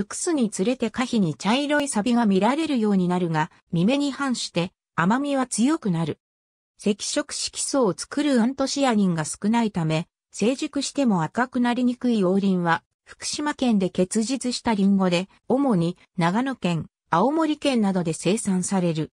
熟すにつれて花皮に茶色いサビが見られるようになるが、実目に反して甘みは強くなる。赤色色素を作るアントシアニンが少ないため、成熟しても赤くなりにくい王林は、福島県で結実したリンゴで、主に長野県、青森県などで生産される。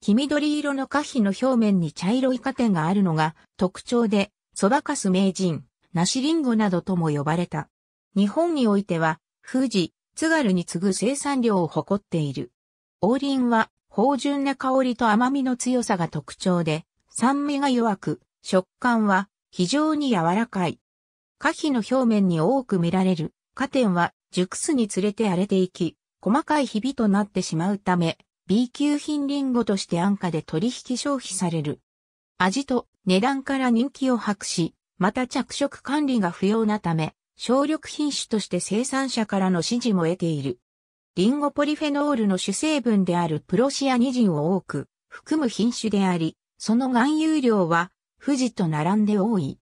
黄緑色の花皮の表面に茶色い花点があるのが特徴で、そばかす名人、梨リンゴなどとも呼ばれた。日本においては、富士、津軽に次ぐ生産量を誇っている。王林は、芳醇な香りと甘みの強さが特徴で、酸味が弱く、食感は非常に柔らかい。花皮の表面に多く見られる花点は熟すにつれて荒れていき、細かいひびとなってしまうため、B 級品リンゴとして安価で取引消費される。味と値段から人気を博し、また着色管理が不要なため、省力品種として生産者からの支持も得ている。リンゴポリフェノールの主成分であるプロシアニジンを多く含む品種であり、その含有量は富士と並んで多い。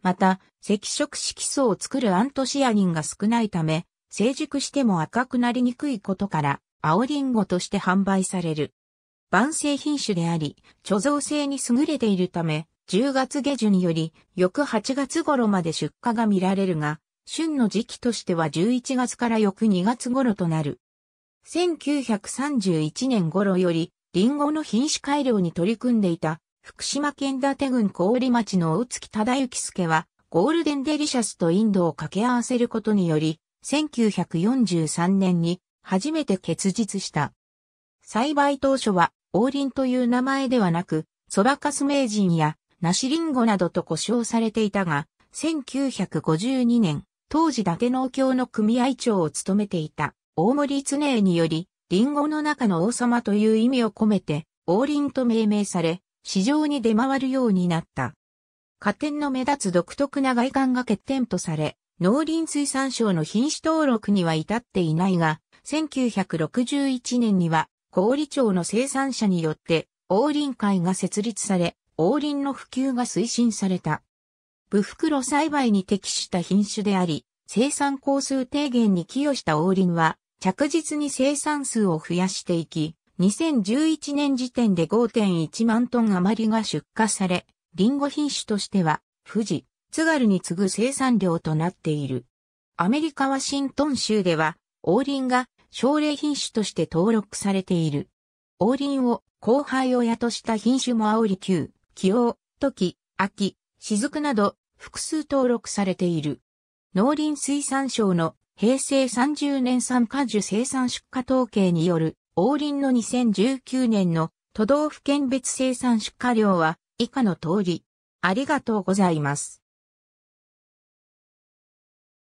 また、赤色色素を作るアントシアニンが少ないため、成熟しても赤くなりにくいことから、青リンゴとして販売される。万世品種であり、貯蔵性に優れているため、10月下旬より翌8月頃まで出荷が見られるが、旬の時期としては11月から翌2月頃となる。1931年頃より、リンゴの品種改良に取り組んでいた、福島県伊達郡小織町の大月忠之助は、ゴールデンデリシャスとインドを掛け合わせることにより、1943年に初めて結実した。栽培当初は、王林という名前ではなく、そばかす名人や、梨リンゴなどと呼称されていたが、1952年、当時伊達農協の組合長を務めていた大森常恵により、リンゴの中の王様という意味を込めて、王林と命名され、市場に出回るようになった。家庭の目立つ独特な外観が欠点とされ、農林水産省の品種登録には至っていないが、1961年には、小売町の生産者によって、王林会が設立され、王林の普及が推進された。ブ袋栽培に適した品種であり、生産工数低減に寄与した王林は、着実に生産数を増やしていき、2011年時点で5.1万トン余りが出荷され、リンゴ品種としては、富士、津軽に次ぐ生産量となっている。アメリカワシントン州では、王林が奨励品種として登録されている。王林を後輩親とした品種も青利級、清、時、秋、雫など複数登録されている。農林水産省の平成30年産果樹生産出荷統計による王林の2019年の都道府県別生産出荷量は以下の通り。ありがとうございます。